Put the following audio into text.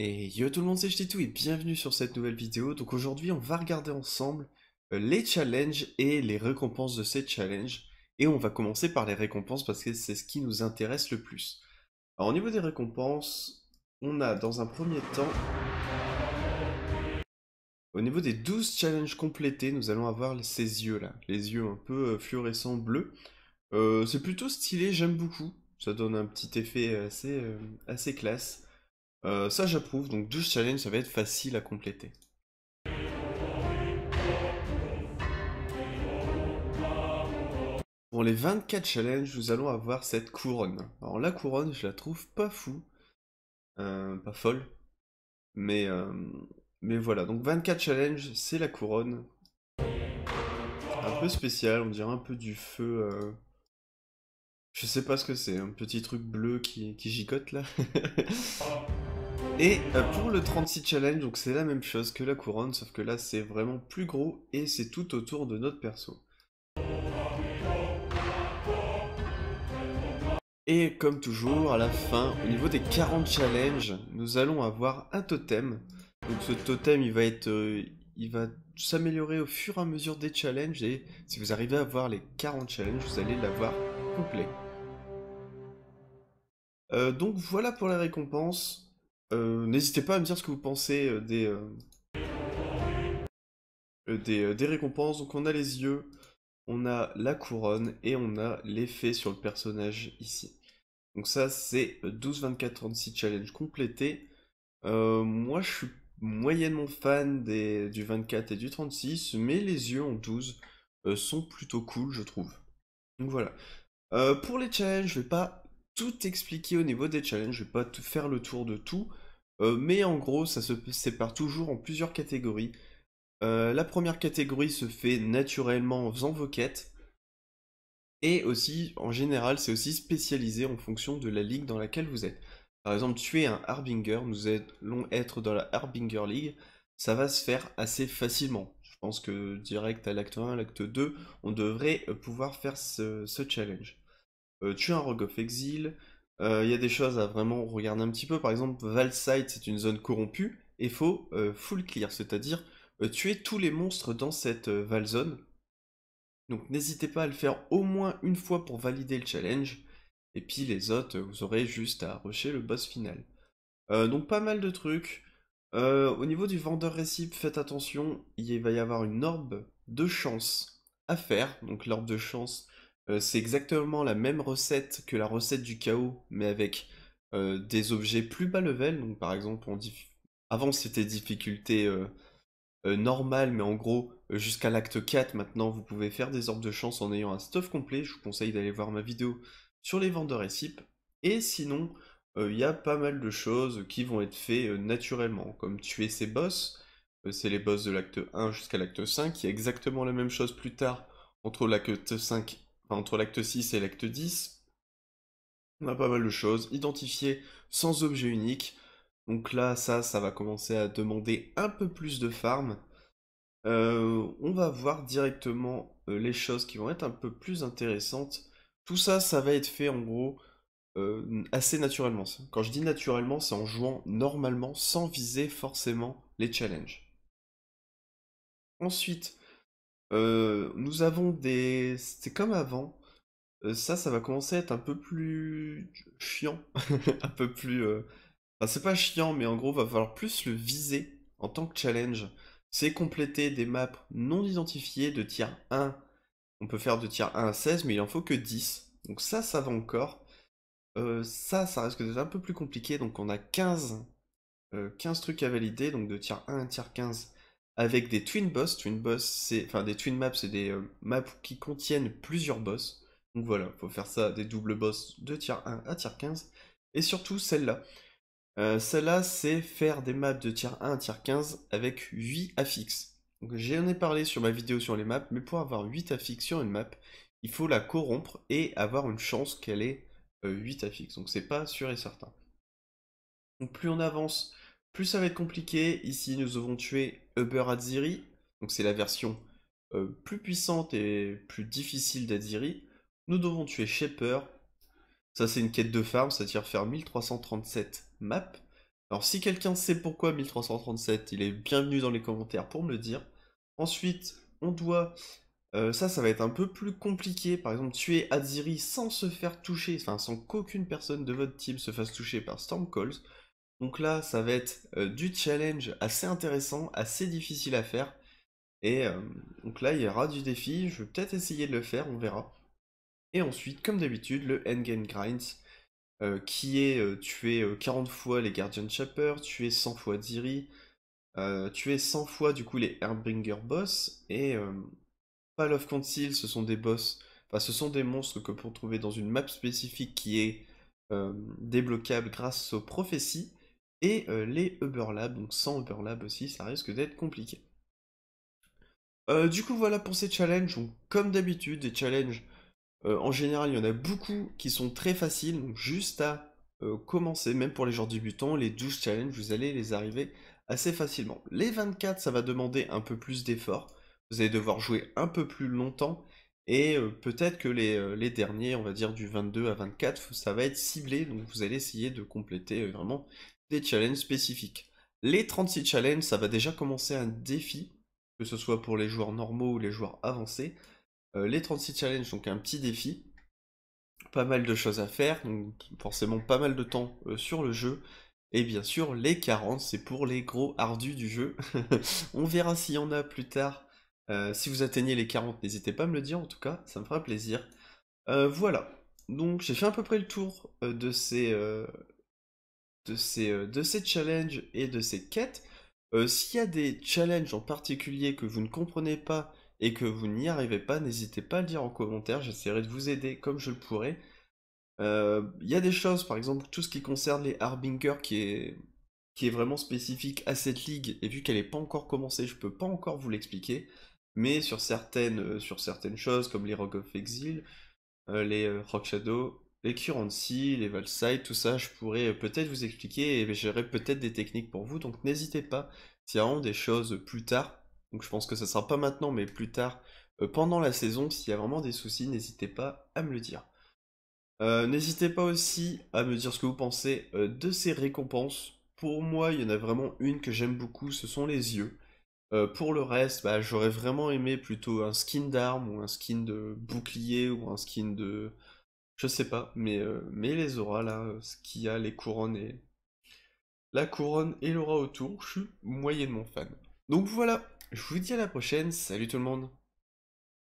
Et yo tout le monde, c'est tout et bienvenue sur cette nouvelle vidéo. Donc aujourd'hui, on va regarder ensemble euh, les challenges et les récompenses de ces challenges. Et on va commencer par les récompenses parce que c'est ce qui nous intéresse le plus. Alors au niveau des récompenses, on a dans un premier temps... Au niveau des 12 challenges complétés, nous allons avoir ces yeux là. Les yeux un peu euh, fluorescents bleus. Euh, c'est plutôt stylé, j'aime beaucoup. Ça donne un petit effet assez, assez classe. Euh, ça j'approuve, donc 12 challenges, ça va être facile à compléter. Pour les 24 challenges, nous allons avoir cette couronne. Alors la couronne, je la trouve pas fou, euh, pas folle, mais, euh, mais voilà. Donc 24 challenges, c'est la couronne. Un peu spécial, on dirait un peu du feu... Je sais pas ce que c'est, un petit truc bleu qui, qui gigote là. Et euh, pour le 36 challenge, donc c'est la même chose que la couronne, sauf que là c'est vraiment plus gros et c'est tout autour de notre perso. Et comme toujours, à la fin, au niveau des 40 challenges, nous allons avoir un totem. Donc ce totem, il va être, euh, il va s'améliorer au fur et à mesure des challenges. Et si vous arrivez à avoir les 40 challenges, vous allez l'avoir complet. Euh, donc voilà pour la récompense. Euh, n'hésitez pas à me dire ce que vous pensez euh, des, euh, des, des, récompenses. Donc on a les yeux, on a la couronne et on a l'effet sur le personnage ici. Donc ça c'est 12, 24, 36 challenge complété. moi je suis moyennement fan des, du 24 et du 36, mais les yeux en 12 sont plutôt cool je trouve. Donc voilà. pour les challenges, je vais pas tout expliquer au niveau des challenges, je vais pas tout faire le tour de tout, euh, mais en gros ça se sépare toujours en plusieurs catégories. Euh, la première catégorie se fait naturellement en faisant vos quêtes, et aussi en général c'est aussi spécialisé en fonction de la ligue dans laquelle vous êtes. Par exemple, tuer un Harbinger, nous allons être dans la Harbinger League, ça va se faire assez facilement. Je pense que direct à l'acte 1, l'acte 2, on devrait euh, pouvoir faire ce challenge. Euh, tuer un Rogue of Exil. Euh, il y a des choses à vraiment regarder un petit peu. Par exemple, Valside, c'est une zone corrompue et faut euh, full clear, c'est-à-dire tuer tous les monstres dans cette Zone Donc n'hésitez pas à le faire au moins une fois pour valider le challenge. Et puis les autres, vous aurez juste à rusher le boss final. donc pas mal de trucs. au niveau du vendeur récip, faites attention, il va y avoir une orbe de chance à faire. Donc l'orbe de chance, euh, c'est exactement la même recette que la recette du chaos, mais avec euh, des objets plus bas level. Donc par exemple, on dit... avant c'était difficulté euh, normale, mais en gros, jusqu'à l'acte 4, maintenant vous pouvez faire des orbes de chance en ayant un stuff complet. Je vous conseille d'aller voir ma vidéo sur les vendeurs et Et sinon, il y a pas mal de choses qui vont être faites naturellement, comme tuer ces boss. c'est les boss de l'acte 1 jusqu'à l'acte 5, y a exactement la même chose plus tard entre l'acte 5 entre l'acte 6 et l'acte 10. On a pas mal de choses. identifiées sans objet unique. Donc là, ça, ça va commencer à demander un peu plus de farm. Euh, on va voir directement euh, les choses qui vont être un peu plus intéressantes. Tout ça, ça va être fait en gros euh, assez naturellement. Quand je dis naturellement, c'est en jouant normalement sans viser forcément les challenges. Ensuite, euh, nous avons des... C'est comme avant. Euh, ça, ça va commencer à être un peu plus chiant. un peu plus... Euh, enfin, c'est pas chiant, mais en gros, va falloir plus le viser en tant que challenge. C'est compléter des maps non identifiées de tier 1. On peut faire de tier 1 à 16, mais il en faut que 10. Donc ça, ça va encore. ça, ça risque d'être un peu plus compliqué. Donc on a 15, 15 trucs à valider, donc de tier 1 à tier 15 avec des twin boss. Twin boss, c'est enfin des twin maps, c'est des euh, maps qui contiennent plusieurs boss. Donc voilà, il faut faire ça des doubles boss de tier 1 à tier 15 et surtout celle-là. Euh, celle-là, c'est faire des maps de tier 1 à tier 15 avec 8 affixes. Donc j'en ai parlé sur ma vidéo sur les maps, mais pour avoir 8 affixes sur une map, il faut la corrompre et avoir une chance qu'elle ait 8 euh, affixes. Donc c'est pas sûr et certain. Donc plus on avance plus ça va être compliqué. Ici, nous avons tué Uber Aziri, donc c'est la version euh, plus puissante et plus difficile d'Aziri. Nous devons tuer Shepper. Ça, c'est une quête de farm, c'est-à-dire faire 1337 maps. Alors, si quelqu'un sait pourquoi 1337, il est bienvenu dans les commentaires pour me le dire. Ensuite, on doit... Euh, ça, ça va être un peu plus compliqué. Par exemple, tuer Aziri sans se faire toucher, enfin, sans qu'aucune personne de votre team se fasse toucher par Calls donc là, ça va être euh, du challenge assez intéressant, assez difficile à faire. Et euh, donc là, il y aura du défi. Je vais peut-être essayer de le faire, on verra. Et ensuite, comme d'habitude, le endgame grind, euh, qui est tuer 40 fois les Guardian Chapper, tuer 100 fois Diri, tuer 100 fois du coup les Herbringer boss. Et Pal of Conceal, ce sont des boss, enfin ce sont des monstres que pour trouver dans une map spécifique qui est débloquable grâce aux prophéties et euh, les Uberlab, donc sans Uberlab aussi, ça risque d'être compliqué. Euh, du coup, voilà pour ces challenges. comme d'habitude, des challenges, euh, en général, il y en a beaucoup qui sont très faciles, donc juste à commencer, même pour les gens débutants, les 12 challenges, vous allez les arriver assez facilement. Les 24, ça va demander un peu plus d'effort, vous allez devoir jouer un peu plus longtemps, et peut-être que les, les, derniers, on va dire du 22 à 24, ça va être ciblé, donc vous allez essayer de compléter vraiment des challenges spécifiques. Les 36 challenges, ça va déjà commencer un défi, que ce soit pour les joueurs normaux ou les joueurs avancés. Euh, les 36 challenges, donc un petit défi, pas mal de choses à faire, donc forcément pas mal de temps euh, sur le jeu. Et bien sûr, les 40, c'est pour les gros ardus du jeu. On verra s'il y en a plus tard. Euh, si vous atteignez les 40, n'hésitez pas à me le dire en tout cas, ça me fera plaisir. voilà, donc j'ai fait à peu près le tour de ces de ces, euh, de ces challenges et de ces quêtes. Euh, s'il y a des challenges en particulier que vous ne comprenez pas et que vous n'y arrivez pas, n'hésitez pas à le dire en commentaire, j'essaierai de vous aider comme je le pourrai. Euh, il y a des choses, par exemple, tout ce qui concerne les Harbingers qui est, qui est vraiment spécifique à cette ligue, et vu qu'elle n'est pas encore commencée, je ne peux pas encore vous l'expliquer, mais sur certaines, sur certaines choses, comme les Rock of Exile, les Rock Shadow, les currency, les valsite, tout ça, je pourrais euh, peut-être vous expliquer et j'aurai peut-être des techniques pour vous. Donc n'hésitez pas, s'il y a vraiment des choses plus tard, donc je pense que ça sera pas maintenant, mais plus tard, euh, pendant la saison, s'il y a vraiment des soucis, n'hésitez pas à me le dire. Euh, n'hésitez pas aussi à me dire ce que vous pensez de ces récompenses. Pour moi, il y en a vraiment une que j'aime beaucoup, ce sont les yeux. pour le reste, bah, j'aurais vraiment aimé plutôt un skin d'arme ou un skin de bouclier ou un skin de, je sais pas, mais, euh, mais les auras là, euh, ce qu'il y a, les couronnes et. La couronne et l'aura autour, je suis moyennement fan. Donc voilà, je vous dis à la prochaine, salut tout le monde